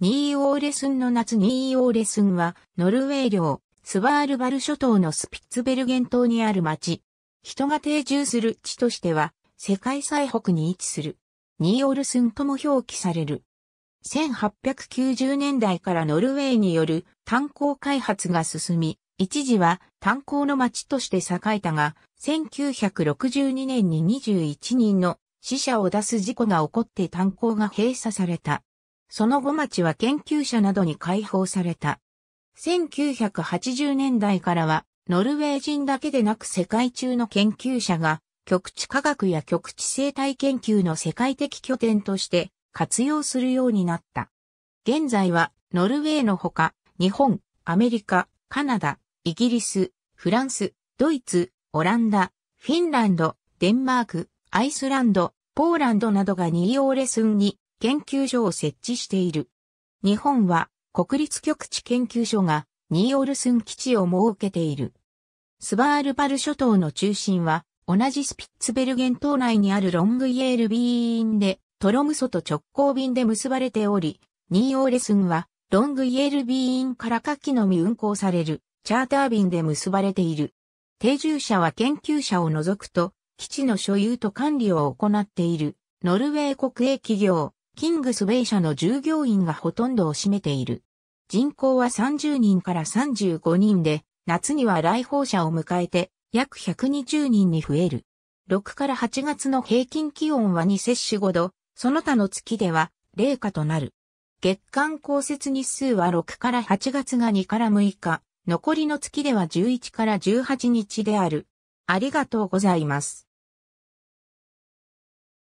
ニーオーレスンの夏ニーオーレスンは、ノルウェー領、スバールバル諸島のスピッツベルゲン島にある町。人が定住する地としては、世界最北に位置する。ニーオルスンとも表記される。1890年代からノルウェーによる炭鉱開発が進み、一時は炭鉱の町として栄えたが、1962年に21人の死者を出す事故が起こって炭鉱が閉鎖された。その後町は研究者などに解放された。1980年代からは、ノルウェー人だけでなく世界中の研究者が、極地科学や極地生態研究の世界的拠点として活用するようになった。現在は、ノルウェーのほか、日本、アメリカ、カナダ、イギリス、フランス、ドイツ、オランダ、フィンランド、デンマーク、アイスランド、ポーランドなどが2オーレスンに研究所を設置している。日本は国立極地研究所がニーオルスン基地を設けている。スバールバル諸島の中心は同じスピッツベルゲン島内にあるロングイエールビーンでトロムソと直行便で結ばれており、ニーオーレスンはロングイエールビーンから下記のみ運航されるチャーター便で結ばれている。定住者は研究者を除くと基地の所有と管理を行っているノルウェー国営企業キングスウェイ社の従業員がほとんどを占めている。人口は30人から35人で、夏には来訪者を迎えて約120人に増える。6から8月の平均気温は2摂氏5度、その他の月では0下となる。月間降雪日数は6から8月が2から6日、残りの月では11から18日である。ありがとうございます。